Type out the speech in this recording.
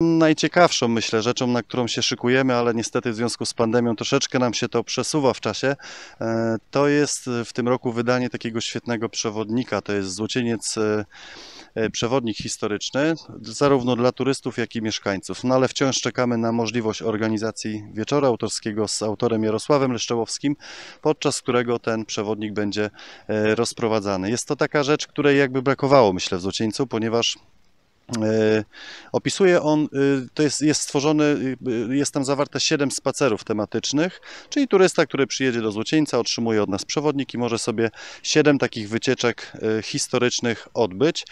najciekawszą, myślę, rzeczą, na którą się szykujemy, ale niestety w związku z pandemią troszeczkę nam się to przesuwa w czasie, e, to jest e, w tym roku wydanie takiego świetnego przewodnika. To jest Złocieniec e, przewodnik historyczny, zarówno dla turystów, jak i mieszkańców. No ale wciąż czekamy na możliwość organizacji wieczora autorskiego z autorem Jarosławem Leszczołowskim, podczas którego ten przewodnik będzie rozprowadzany. Jest to taka rzecz, której jakby brakowało, myślę, w Złocieńcu, ponieważ E, opisuje on, y, to jest, jest stworzony, y, jest tam zawarte 7 spacerów tematycznych, czyli turysta, który przyjedzie do Złocieńca, otrzymuje od nas przewodnik i może sobie 7 takich wycieczek y, historycznych odbyć.